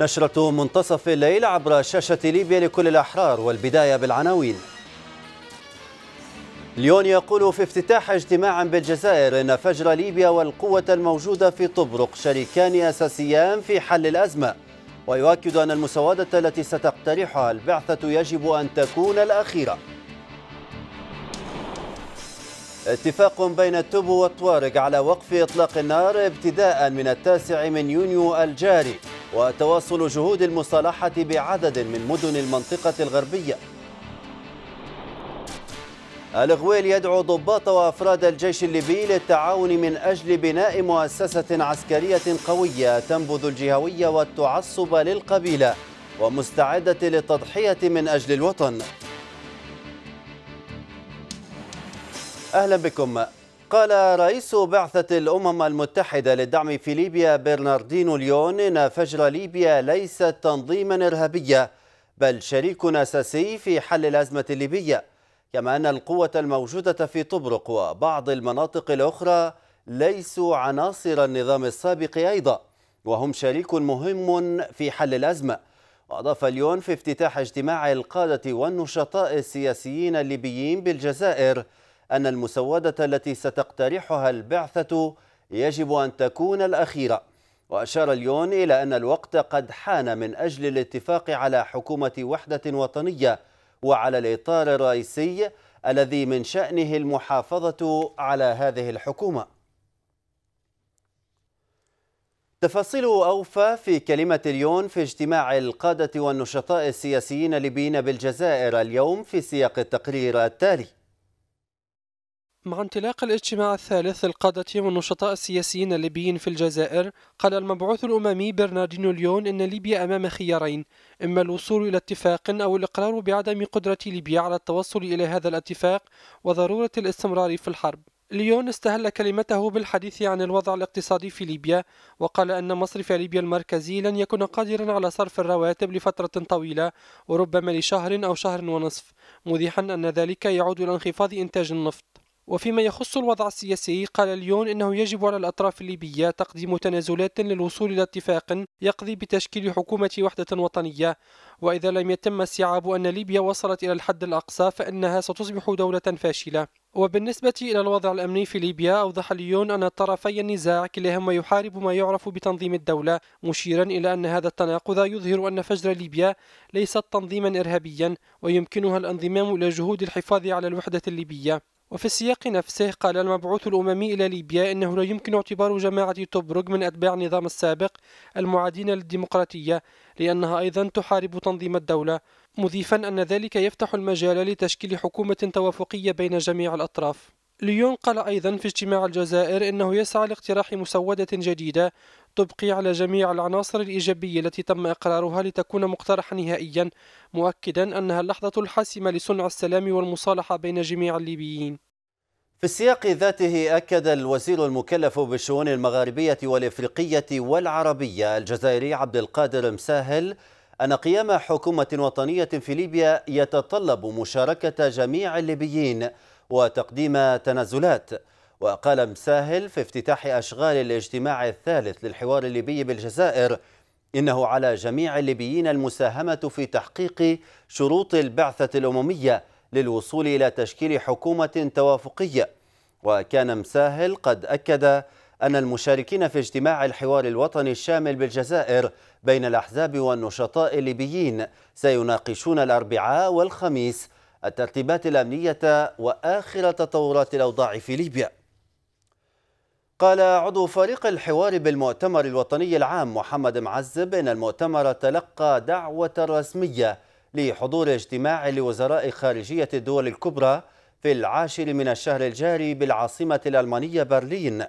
نشرة منتصف الليل عبر شاشة ليبيا لكل الأحرار والبداية بالعناوين ليون يقول في افتتاح اجتماع بالجزائر إن فجر ليبيا والقوة الموجودة في طبرق شريكان أساسيان في حل الأزمة ويؤكد أن المسودة التي ستقترحها البعثة يجب أن تكون الأخيرة اتفاق بين التوب والطوارق على وقف إطلاق النار ابتداء من التاسع من يونيو الجاري وتواصل جهود المصالحة بعدد من مدن المنطقة الغربية الغويل يدعو ضباط وأفراد الجيش الليبي للتعاون من أجل بناء مؤسسة عسكرية قوية تنبذ الجهوية والتعصب للقبيلة ومستعدة للتضحية من أجل الوطن أهلا بكم قال رئيس بعثة الأمم المتحدة للدعم في ليبيا برناردينو ليون إن فجر ليبيا ليس تنظيما إرهابيا بل شريك أساسي في حل الأزمة الليبية كما أن القوة الموجودة في طبرق وبعض المناطق الأخرى ليسوا عناصر النظام السابق أيضا وهم شريك مهم في حل الأزمة وأضاف ليون في افتتاح اجتماع القادة والنشطاء السياسيين الليبيين بالجزائر أن المسودة التي ستقترحها البعثة يجب أن تكون الأخيرة وأشار اليون إلى أن الوقت قد حان من أجل الاتفاق على حكومة وحدة وطنية وعلى الإطار الرئيسي الذي من شأنه المحافظة على هذه الحكومة تفاصيل أوفى في كلمة اليون في اجتماع القادة والنشطاء السياسيين الليبيين بالجزائر اليوم في سياق التقرير التالي مع انطلاق الاجتماع الثالث للقادة والنشطاء السياسيين الليبيين في الجزائر قال المبعوث الأممي برناردينو ليون إن ليبيا أمام خيارين إما الوصول إلى اتفاق أو الإقرار بعدم قدرة ليبيا على التوصل إلى هذا الاتفاق وضرورة الاستمرار في الحرب ليون استهل كلمته بالحديث عن الوضع الاقتصادي في ليبيا وقال أن مصرف ليبيا المركزي لن يكون قادرا على صرف الرواتب لفترة طويلة وربما لشهر أو شهر ونصف مذيحا أن ذلك يعود إلى انخفاض إنتاج النفط وفيما يخص الوضع السياسي قال ليون انه يجب على الاطراف الليبيه تقديم تنازلات للوصول الى اتفاق يقضي بتشكيل حكومه وحده وطنيه واذا لم يتم استيعاب ان ليبيا وصلت الى الحد الاقصى فانها ستصبح دوله فاشله وبالنسبة إلى الوضع الأمني في ليبيا أوضح ليون أن طرفي النزاع كلاهما يحارب ما يعرف بتنظيم الدولة مشيرا إلى أن هذا التناقض يظهر أن فجر ليبيا ليست تنظيما إرهابيا ويمكنها الانضمام إلى جهود الحفاظ على الوحدة الليبية وفي السياق نفسه قال المبعوث الأممي إلى ليبيا إنه لا يمكن اعتبار جماعة توبروغ من أتباع النظام السابق المعادين للديمقراطية لأنها أيضا تحارب تنظيم الدولة مضيفا أن ذلك يفتح المجال لتشكيل حكومة توافقية بين جميع الأطراف ليون قال أيضا في اجتماع الجزائر إنه يسعى لاقتراح مسودة جديدة تبقي على جميع العناصر الإيجابية التي تم إقرارها لتكون مقترحا نهائيا مؤكدا أنها اللحظة الحاسمة لصنع السلام والمصالحة بين جميع الليبيين في السياق ذاته أكد الوزير المكلف بالشؤون المغاربية والإفريقية والعربية الجزائري عبد القادر مساهل أن قيام حكومة وطنية في ليبيا يتطلب مشاركة جميع الليبيين وتقديم تنازلات وقال مساهل في افتتاح أشغال الاجتماع الثالث للحوار الليبي بالجزائر إنه على جميع الليبيين المساهمة في تحقيق شروط البعثة الأممية للوصول إلى تشكيل حكومة توافقية وكان مساهل قد أكد أن المشاركين في اجتماع الحوار الوطني الشامل بالجزائر بين الأحزاب والنشطاء الليبيين سيناقشون الأربعاء والخميس الترتيبات الأمنية وآخر تطورات الأوضاع في ليبيا قال عضو فريق الحوار بالمؤتمر الوطني العام محمد معزب إن المؤتمر تلقى دعوة رسمية لحضور اجتماع لوزراء خارجية الدول الكبرى في العاشر من الشهر الجاري بالعاصمة الألمانية برلين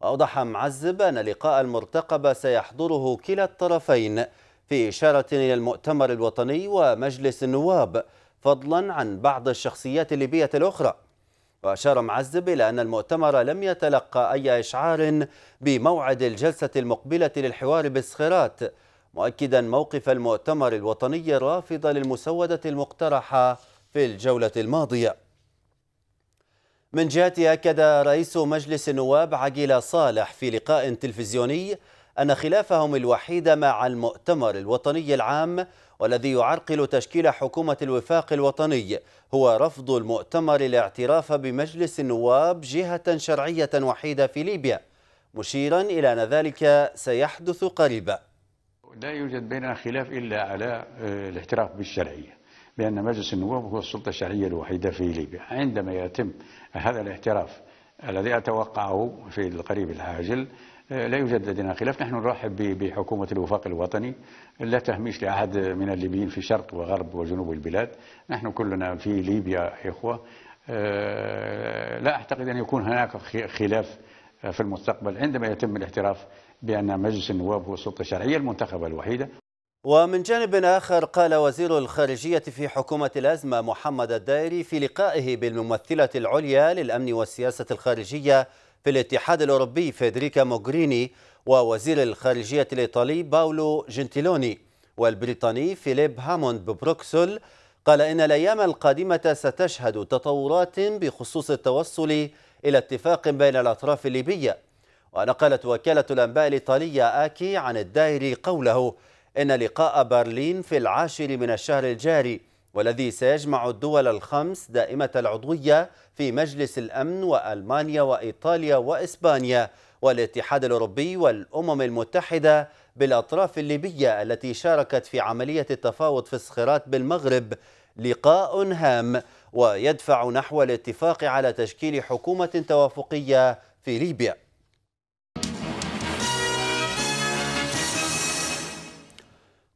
وأوضح معزب أن اللقاء المرتقب سيحضره كلا الطرفين في إشارة إلى المؤتمر الوطني ومجلس النواب فضلا عن بعض الشخصيات الليبية الأخرى وأشار معزب إلى أن المؤتمر لم يتلقى أي إشعار بموعد الجلسة المقبلة للحوار بالصخرات مؤكدا موقف المؤتمر الوطني الرافض للمسودة المقترحة في الجولة الماضية من جهته أكد رئيس مجلس النواب عقيل صالح في لقاء تلفزيوني أن خلافهم الوحيد مع المؤتمر الوطني العام والذي يعرقل تشكيل حكومة الوفاق الوطني هو رفض المؤتمر الاعتراف بمجلس النواب جهة شرعية وحيدة في ليبيا مشيرا إلى أن ذلك سيحدث قريبا لا يوجد بيننا خلاف إلا على آه، الاعتراف بالشرعية بأن مجلس النواب هو السلطة الشرعية الوحيدة في ليبيا عندما يتم هذا الاعتراف الذي أتوقعه في القريب العاجل آه، لا يوجد لدينا خلاف نحن نرحب بحكومة الوفاق الوطني لا تهميش لأحد من الليبيين في شرق وغرب وجنوب البلاد نحن كلنا في ليبيا إخوة آه، لا أعتقد أن يكون هناك خلاف في المستقبل عندما يتم الاعتراف بأن مجلس النواب هو السلطة الشرعية المنتخبة الوحيدة ومن جانب آخر قال وزير الخارجية في حكومة الأزمة محمد الدائري في لقائه بالممثلة العليا للأمن والسياسة الخارجية في الاتحاد الأوروبي فيدريكا موغريني ووزير الخارجية الإيطالي باولو جنتيلوني والبريطاني فيليب هاموند ببروكسل قال إن الأيام القادمة ستشهد تطورات بخصوص التوصل إلى اتفاق بين الأطراف الليبية ونقلت وكالة الأنباء الإيطالية آكي عن الدائري قوله إن لقاء برلين في العاشر من الشهر الجاري والذي سيجمع الدول الخمس دائمة العضوية في مجلس الأمن وألمانيا وإيطاليا وإسبانيا والاتحاد الأوروبي والأمم المتحدة بالأطراف الليبية التي شاركت في عملية التفاوض في الصخرات بالمغرب لقاء هام ويدفع نحو الاتفاق على تشكيل حكومة توافقية في ليبيا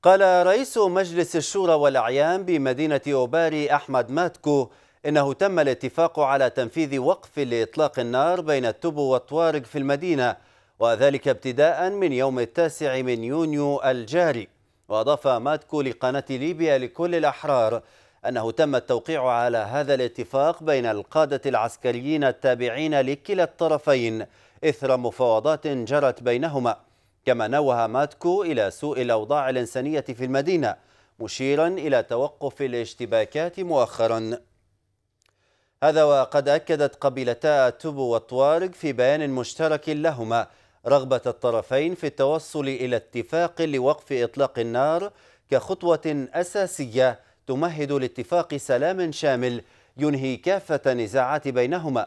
قال رئيس مجلس الشورى والأعيان بمدينة أوباري أحمد ماتكو إنه تم الاتفاق على تنفيذ وقف لإطلاق النار بين التبو والطوارق في المدينة وذلك ابتداء من يوم التاسع من يونيو الجاري وأضاف ماتكو لقناة ليبيا لكل الأحرار أنه تم التوقيع على هذا الاتفاق بين القادة العسكريين التابعين لكلا الطرفين إثر مفاوضات جرت بينهما كما نوه ماتكو إلى سوء الأوضاع الإنسانية في المدينة مشيرا إلى توقف الاشتباكات مؤخرا هذا وقد أكدت قبيلتا توبو والطوارق في بيان مشترك لهما رغبة الطرفين في التوصل إلى اتفاق لوقف إطلاق النار كخطوة أساسية تمهد لاتفاق سلام شامل ينهي كافة النزاعات بينهما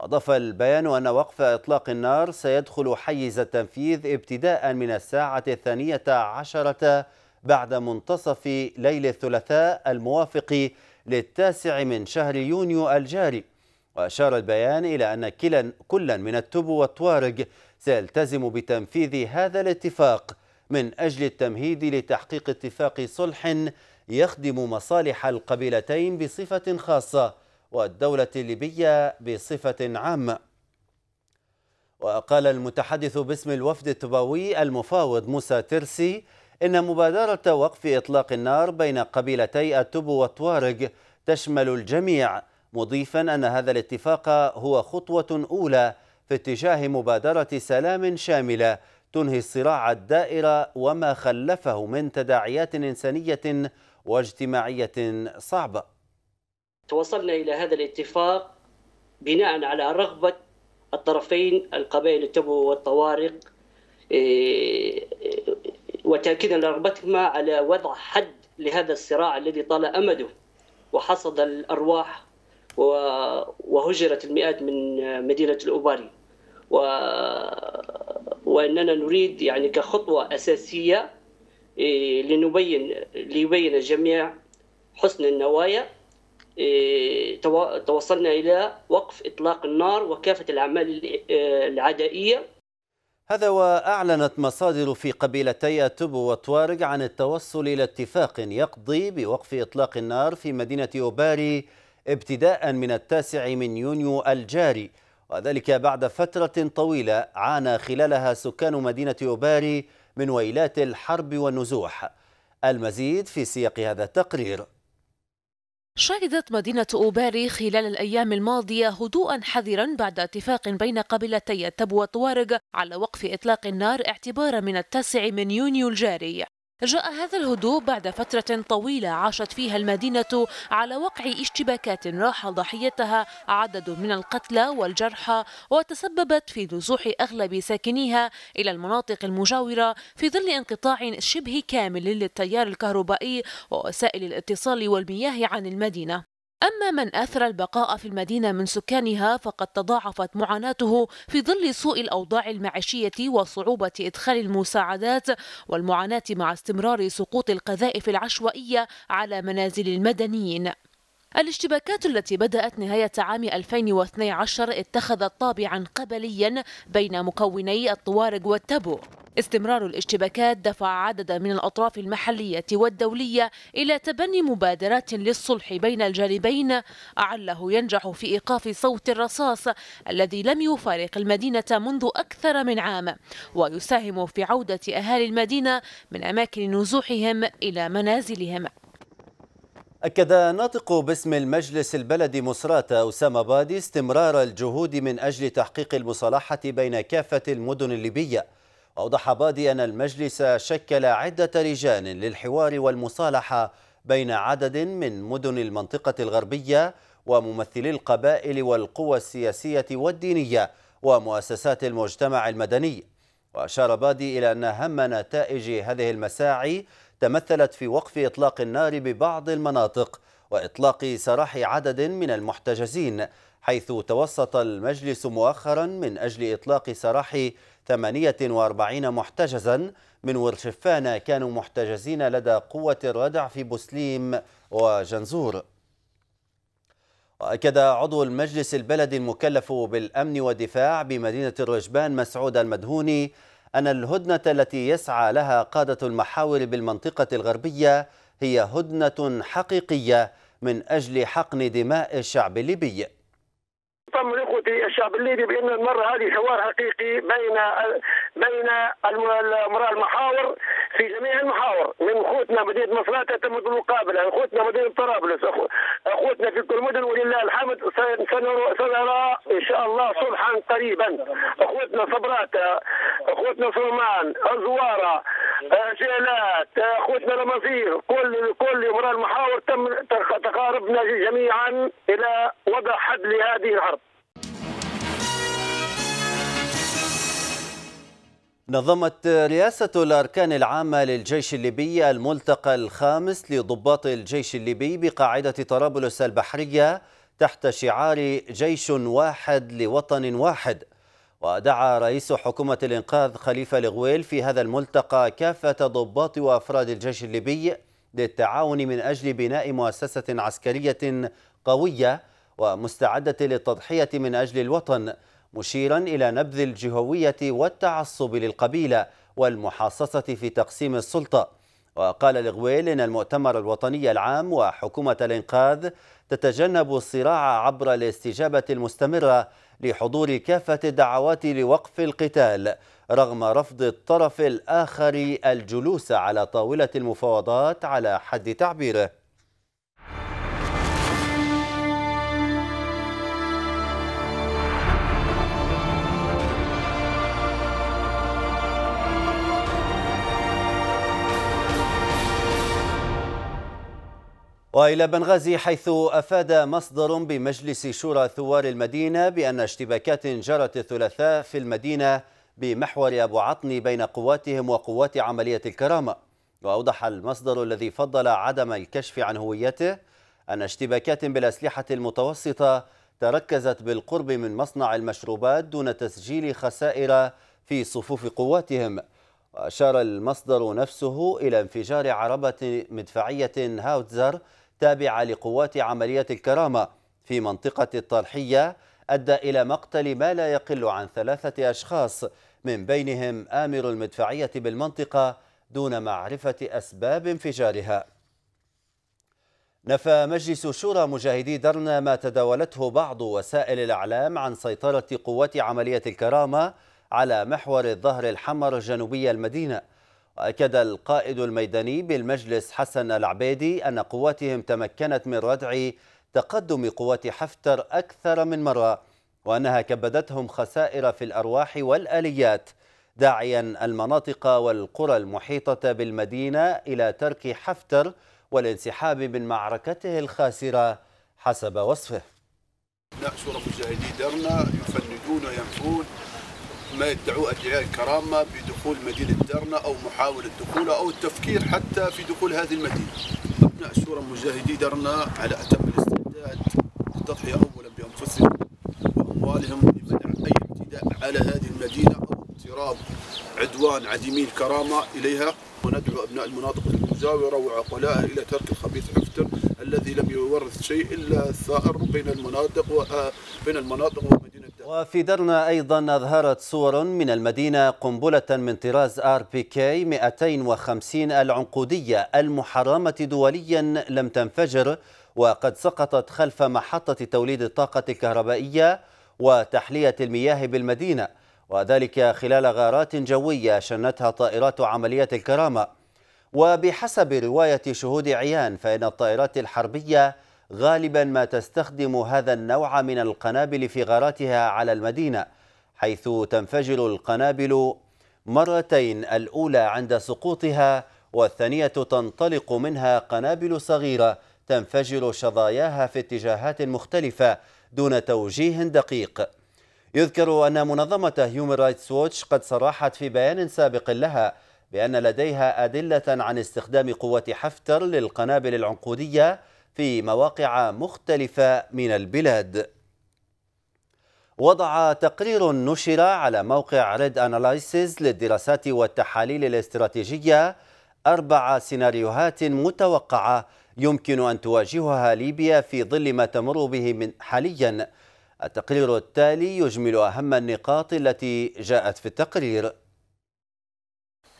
أضاف البيان أن وقف إطلاق النار سيدخل حيز التنفيذ ابتداء من الساعة الثانية عشرة بعد منتصف ليل الثلاثاء الموافق للتاسع من شهر يونيو الجاري وأشار البيان إلى أن كلا من التبو والطوارق سيلتزم بتنفيذ هذا الاتفاق من أجل التمهيد لتحقيق اتفاق صلح يخدم مصالح القبيلتين بصفة خاصة والدولة الليبية بصفة عامة وقال المتحدث باسم الوفد التباوي المفاوض موسى ترسي إن مبادرة وقف إطلاق النار بين قبيلتي التبو والطوارق تشمل الجميع مضيفا أن هذا الاتفاق هو خطوة أولى في اتجاه مبادرة سلام شاملة تنهي الصراع الدائر وما خلفه من تداعيات إنسانية واجتماعية صعبة توصلنا الى هذا الاتفاق بناء على رغبه الطرفين القبائل التبو والطوارق إيه، وتاكيدا لرغبتهما على وضع حد لهذا الصراع الذي طال امده وحصد الارواح وهجرت المئات من مدينه الاوباري و... واننا نريد يعني كخطوه اساسيه إيه، لنبين ليبين الجميع حسن النوايا إيه، توصلنا إلى وقف إطلاق النار وكافة الأعمال آه، العدائية هذا وأعلنت مصادر في قبيلتي اتبو وطوارق عن التوصل إلى اتفاق يقضي بوقف إطلاق النار في مدينة أوباري ابتداء من التاسع من يونيو الجاري وذلك بعد فترة طويلة عانى خلالها سكان مدينة أوباري من ويلات الحرب والنزوح المزيد في سياق هذا التقرير شهدت مدينة أوباري خلال الأيام الماضية هدوءا حذرا بعد اتفاق بين قبيلتي التب وطوارق على وقف إطلاق النار اعتبارا من التاسع من يونيو الجاري جاء هذا الهدوء بعد فترة طويلة عاشت فيها المدينة على وقع اشتباكات راح ضحيتها عدد من القتلى والجرحى وتسببت في نزوح أغلب ساكنيها إلى المناطق المجاورة في ظل انقطاع شبه كامل للتيار الكهربائي ووسائل الاتصال والمياه عن المدينة أما من آثر البقاء في المدينة من سكانها فقد تضاعفت معاناته في ظل سوء الأوضاع المعيشية وصعوبة إدخال المساعدات والمعاناة مع استمرار سقوط القذائف العشوائية على منازل المدنيين الاشتباكات التي بدأت نهاية عام 2012 اتخذت طابعا قبليا بين مكوني الطوارق والتبو استمرار الاشتباكات دفع عددا من الأطراف المحلية والدولية إلى تبني مبادرات للصلح بين الجانبين أعله ينجح في إيقاف صوت الرصاص الذي لم يفارق المدينة منذ أكثر من عام ويساهم في عودة أهالي المدينة من أماكن نزوحهم إلى منازلهم أكد ناطق باسم المجلس البلدي مصرات أسامة بادي استمرار الجهود من أجل تحقيق المصالحة بين كافة المدن الليبية أوضح بادي أن المجلس شكل عدة لجان للحوار والمصالحة بين عدد من مدن المنطقة الغربية وممثلي القبائل والقوى السياسية والدينية ومؤسسات المجتمع المدني وأشار بادي إلى أن أهم نتائج هذه المساعي تمثلت في وقف إطلاق النار ببعض المناطق وإطلاق سراح عدد من المحتجزين حيث توسط المجلس مؤخرا من أجل إطلاق سراح 48 محتجزا من ورشفان كانوا محتجزين لدى قوة الردع في بوسليم وجنزور وأكد عضو المجلس البلدي المكلف بالأمن والدفاع بمدينة الرجبان مسعود المدهوني أن الهدنة التي يسعى لها قادة المحاور بالمنطقة الغربية هي هدنة حقيقية من أجل حقن دماء الشعب الليبي طمن اخوتي الشعب الليبي بان المره هذه حوار حقيقي بين بين امراء المحاور في جميع المحاور من اخوتنا مدينه مصراتة تمت المقابله اخوتنا مدينه طرابلس اخوتنا في كل مدن ولله الحمد سنرى ان شاء الله صلحا قريبا اخوتنا صبراتة اخوتنا سلمان الزواره آه، جيلات آه، اخوتنا الامازيغ كل كل وراء المحاور تم تقاربنا جميعا الى وضع حد لهذه الحرب نظمت رئاسة الأركان العامة للجيش الليبي الملتقى الخامس لضباط الجيش الليبي بقاعدة طرابلس البحرية تحت شعار جيش واحد لوطن واحد ودعا رئيس حكومة الإنقاذ خليفة لغويل في هذا الملتقى كافة ضباط وأفراد الجيش الليبي للتعاون من أجل بناء مؤسسة عسكرية قوية ومستعدة للتضحية من أجل الوطن مشيرا إلى نبذ الجهوية والتعصب للقبيلة والمحاصصة في تقسيم السلطة وقال لغويل إن المؤتمر الوطني العام وحكومة الإنقاذ تتجنب الصراع عبر الاستجابة المستمرة لحضور كافة الدعوات لوقف القتال رغم رفض الطرف الآخر الجلوس على طاولة المفاوضات على حد تعبيره وإلى بنغازي حيث أفاد مصدر بمجلس شورى ثوار المدينة بأن اشتباكات جرت الثلاثاء في المدينة بمحور أبو عطني بين قواتهم وقوات عملية الكرامة وأوضح المصدر الذي فضل عدم الكشف عن هويته أن اشتباكات بالأسلحة المتوسطة تركزت بالقرب من مصنع المشروبات دون تسجيل خسائر في صفوف قواتهم وأشار المصدر نفسه إلى انفجار عربة مدفعية هاوتزر تابعة لقوات عملية الكرامة في منطقة الطرحية أدى إلى مقتل ما لا يقل عن ثلاثة أشخاص من بينهم آمر المدفعية بالمنطقة دون معرفة أسباب انفجارها نفى مجلس شورى مجاهدي درنا ما تداولته بعض وسائل الإعلام عن سيطرة قوات عملية الكرامة على محور الظهر الحمر جنوبي المدينة وأكد القائد الميداني بالمجلس حسن العبيدي أن قواتهم تمكنت من ردع تقدم قوات حفتر أكثر من مرة وأنها كبدتهم خسائر في الأرواح والآليات داعيا المناطق والقرى المحيطة بالمدينة إلى ترك حفتر والانسحاب من معركته الخاسرة حسب وصفه ناس شرف الجاهلي درنا يفندون ينفون ما يدعوه ادعياء الكرامه بدخول مدينه درنا او محاوله دخولها او التفكير حتى في دخول هذه المدينه. ابناء الشورى مجاهدي درنا على اتم الاستعداد للتضحيه اولا بانفسهم واموالهم لمنع اي اعتداء على هذه المدينه او اقتراب عدوان عديمي الكرامه اليها وندعو ابناء المناطق المجاوره وعقلائها الى ترك الخبيث حفتر الذي لم يورث شيء الا الثائر بين المناطق وبين آه، المناطق وفي درنا أيضا أظهرت صور من المدينة قنبلة من طراز آر بي كي 250 العنقودية المحرمة دوليا لم تنفجر وقد سقطت خلف محطة توليد الطاقة الكهربائية وتحلية المياه بالمدينة وذلك خلال غارات جوية شنتها طائرات عمليات الكرامة وبحسب رواية شهود عيان فإن الطائرات الحربية غالبا ما تستخدم هذا النوع من القنابل في غاراتها على المدينة حيث تنفجر القنابل مرتين الأولى عند سقوطها والثانية تنطلق منها قنابل صغيرة تنفجر شظاياها في اتجاهات مختلفة دون توجيه دقيق يذكر أن منظمة هيومن رايتس ووتش قد صرحت في بيان سابق لها بأن لديها أدلة عن استخدام قوة حفتر للقنابل العنقودية في مواقع مختلفة من البلاد وضع تقرير نشر على موقع ريد أناليسيز للدراسات والتحاليل الاستراتيجية أربع سيناريوهات متوقعة يمكن أن تواجهها ليبيا في ظل ما تمر به من حاليا التقرير التالي يجمل أهم النقاط التي جاءت في التقرير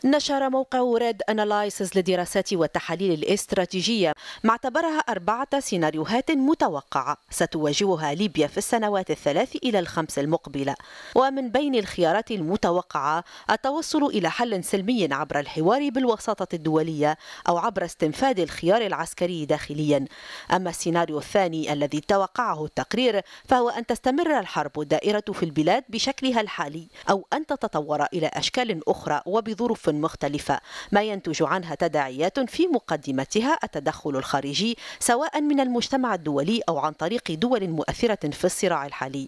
نشر موقع ريد أنالايسز للدراسات والتحاليل الاستراتيجية ما اعتبرها أربعة سيناريوهات متوقعة ستواجهها ليبيا في السنوات الثلاث إلى الخمس المقبلة ومن بين الخيارات المتوقعة التوصل إلى حل سلمي عبر الحوار بالوساطة الدولية أو عبر استنفاد الخيار العسكري داخليا أما السيناريو الثاني الذي توقعه التقرير فهو أن تستمر الحرب الدائرة في البلاد بشكلها الحالي أو أن تتطور إلى أشكال أخرى وبظروف مختلفة ما ينتج عنها تداعيات في مقدمتها التدخل الخارجي سواء من المجتمع الدولي أو عن طريق دول مؤثرة في الصراع الحالي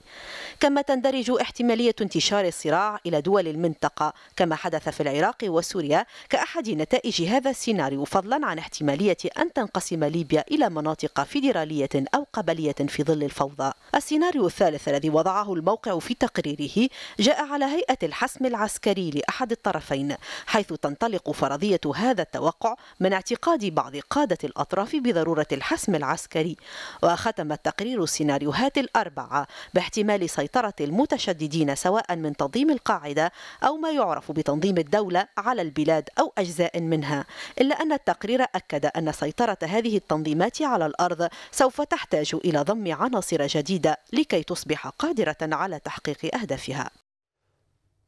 كما تندرج احتمالية انتشار الصراع إلى دول المنطقة كما حدث في العراق وسوريا كأحد نتائج هذا السيناريو فضلا عن احتمالية أن تنقسم ليبيا إلى مناطق فيدرالية أو قبلية في ظل الفوضى السيناريو الثالث الذي وضعه الموقع في تقريره جاء على هيئة الحسم العسكري لأحد الطرفين حيث تنطلق فرضية هذا التوقع من اعتقاد بعض قادة الأطراف بضرورة الحسم العسكري وختم التقرير السيناريوهات الأربعة باحتمال سيطرة المتشددين سواء من تنظيم القاعدة أو ما يعرف بتنظيم الدولة على البلاد أو أجزاء منها إلا أن التقرير أكد أن سيطرة هذه التنظيمات على الأرض سوف تحتاج إلى ضم عناصر جديدة لكي تصبح قادرة على تحقيق أهدافها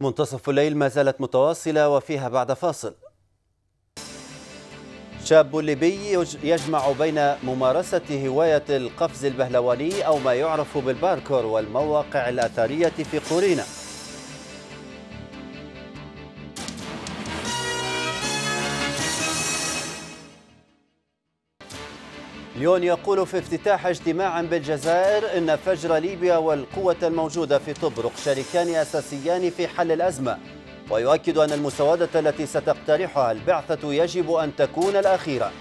منتصف الليل ما زالت متواصلة وفيها بعد فاصل شاب ليبي يجمع بين ممارسة هواية القفز البهلواني أو ما يعرف بالباركور والمواقع الأثرية في قورينا ليون يقول في افتتاح اجتماع بالجزائر إن فجر ليبيا والقوة الموجودة في طبرق شريكان أساسيان في حل الأزمة ويؤكد أن المسوده التي ستقترحها البعثة يجب أن تكون الأخيرة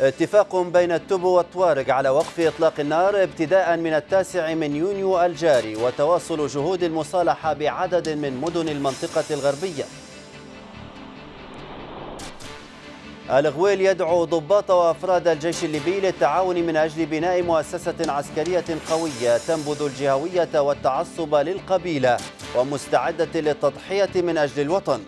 اتفاق بين التبو والطوارق على وقف إطلاق النار ابتداء من التاسع من يونيو الجاري وتواصل جهود المصالحة بعدد من مدن المنطقة الغربية الغويل يدعو ضباط وأفراد الجيش الليبي للتعاون من أجل بناء مؤسسة عسكرية قوية تنبذ الجهوية والتعصب للقبيلة ومستعدة للتضحية من أجل الوطن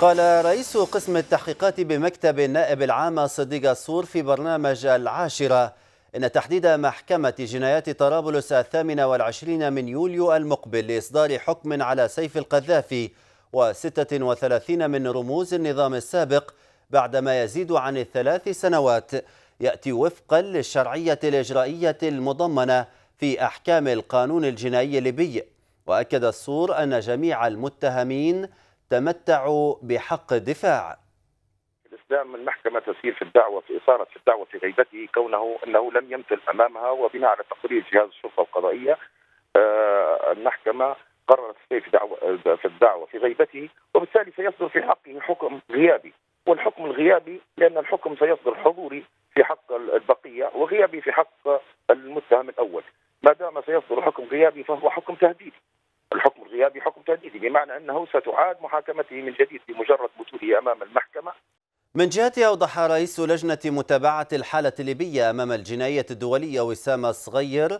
قال رئيس قسم التحقيقات بمكتب النائب العام صديق السور في برنامج العاشرة إن تحديد محكمة جنايات طرابلس الثامنة والعشرين من يوليو المقبل لإصدار حكم على سيف القذافي و36 من رموز النظام السابق بعدما يزيد عن الثلاث سنوات يأتي وفقا للشرعية الإجرائية المضمنة في أحكام القانون الجنائي الليبي وأكد الصور أن جميع المتهمين تمتعوا بحق الدفاع استخدام المحكمة تسير في الدعوة في إثارة في الدعوة في غيبته كونه أنه لم يمثل أمامها وبناء على تقرير جهاز الشرطة القضائية آه، المحكمة قرر السيف في الدعوة في غيبته وبالتالي سيصدر في حقه حكم غيابي والحكم الغيابي لأن الحكم سيصدر حضوري في حق البقية وغيابي في حق المتهم الأول ما دام سيصدر حكم غيابي فهو حكم تهديدي الحكم الغيابي حكم تهديدي بمعنى أنه ستعاد محاكمته من جديد بمجرد وجوده أمام المحكمة من جهته أوضح رئيس لجنة متابعة الحالة الليبية أمام الجناية الدولية وسام صغير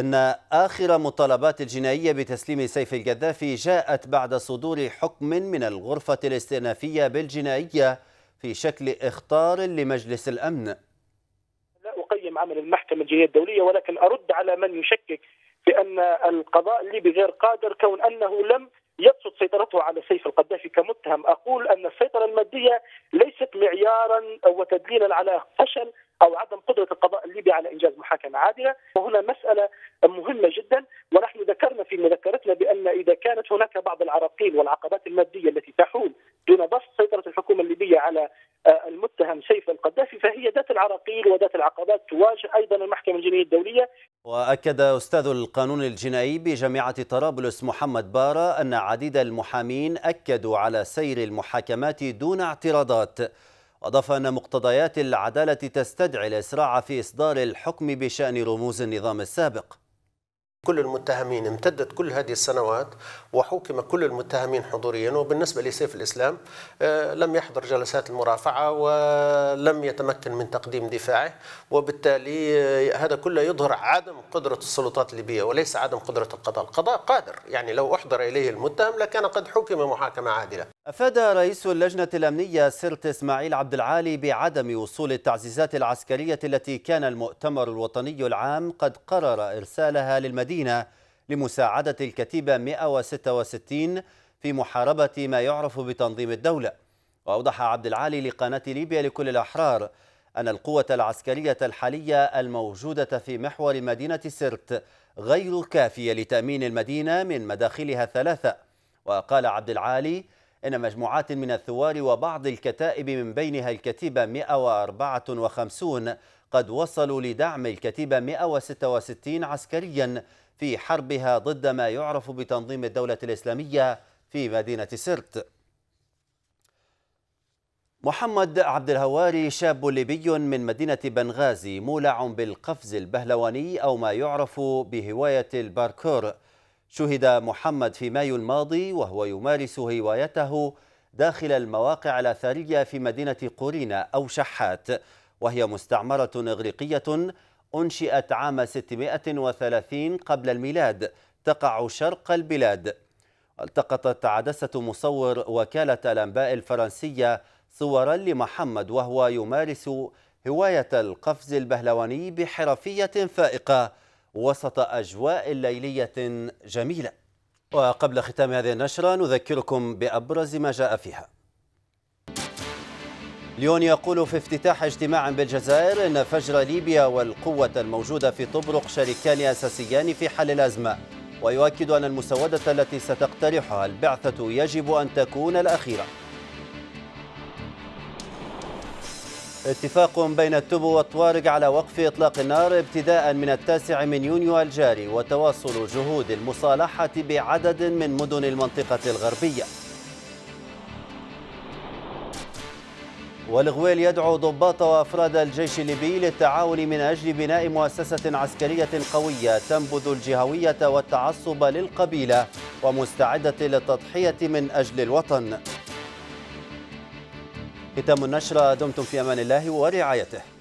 أن آخر مطالبات الجنائية بتسليم سيف القذافي جاءت بعد صدور حكم من الغرفة الاستئنافية بالجنائية في شكل إخطار لمجلس الأمن لا أقيم عمل المحكمة الجنائية الدولية ولكن أرد على من يشكك بأن القضاء الليبي غير قادر كون أنه لم يقصد سيطرته على سيف القذافي كمتهم أقول أن السيطرة المادية ليست معيارا وتدليلا على فشل او عدم قدره القضاء الليبي على انجاز محاكمه عادله، وهنا مساله مهمه جدا ونحن ذكرنا في مذكرتنا بان اذا كانت هناك بعض العراقيل والعقبات الماديه التي تحول دون بسط سيطره الحكومه الليبيه على آه، المتهم سيف القذافي فهي ذات العراقيل وذات العقبات تواجه ايضا المحكمه الجنائيه الدوليه. واكد استاذ القانون الجنائي بجامعه طرابلس محمد بارا ان عديد المحامين اكدوا على سير المحاكمات دون اعتراضات. أضاف أن مقتضيات العدالة تستدعي الإسراع في إصدار الحكم بشأن رموز النظام السابق كل المتهمين امتدت كل هذه السنوات وحكم كل المتهمين حضوريا وبالنسبة لسيف الإسلام آه، لم يحضر جلسات المرافعة ولم يتمكن من تقديم دفاعه وبالتالي آه، هذا كله يظهر عدم قدرة السلطات الليبية وليس عدم قدرة القضاء القضاء قادر يعني لو أحضر إليه المتهم لكان قد حكم محاكمة عادلة أفاد رئيس اللجنة الأمنية سرت إسماعيل عبد العالي بعدم وصول التعزيزات العسكرية التي كان المؤتمر الوطني العام قد قرر إرسالها للمدينة لمساعدة الكتيبة 166 في محاربة ما يعرف بتنظيم الدولة وأوضح عبد العالي لقناة ليبيا لكل الأحرار أن القوة العسكرية الحالية الموجودة في محور مدينة سرت غير كافية لتأمين المدينة من مداخلها الثلاثة وقال عبد العالي إن مجموعات من الثوار وبعض الكتائب من بينها الكتيبة 154 قد وصلوا لدعم الكتيبة 166 عسكريا في حربها ضد ما يعرف بتنظيم الدولة الإسلامية في مدينة سرت محمد عبد الهواري شاب ليبي من مدينة بنغازي مولع بالقفز البهلواني أو ما يعرف بهواية الباركور شهد محمد في مايو الماضي وهو يمارس هوايته داخل المواقع الأثرية في مدينة قورينا أو شحات وهي مستعمرة إغريقية أنشئت عام 630 قبل الميلاد تقع شرق البلاد التقطت عدسة مصور وكالة الأنباء الفرنسية صورا لمحمد وهو يمارس هواية القفز البهلواني بحرفية فائقة وسط أجواء ليلية جميلة وقبل ختام هذه النشرة نذكركم بأبرز ما جاء فيها ليون يقول في افتتاح اجتماع بالجزائر أن فجر ليبيا والقوة الموجودة في طبرق شريكان أساسيان في حل الأزمة ويؤكد أن المسودة التي ستقترحها البعثة يجب أن تكون الأخيرة اتفاق بين التبو والطوارق على وقف إطلاق النار ابتداء من التاسع من يونيو الجاري وتواصل جهود المصالحة بعدد من مدن المنطقة الغربية والغويل يدعو ضباط وأفراد الجيش الليبي للتعاون من أجل بناء مؤسسة عسكرية قوية تنبذ الجهوية والتعصب للقبيلة ومستعدة للتضحية من أجل الوطن ختام النشرة دمتم في أمان الله ورعايته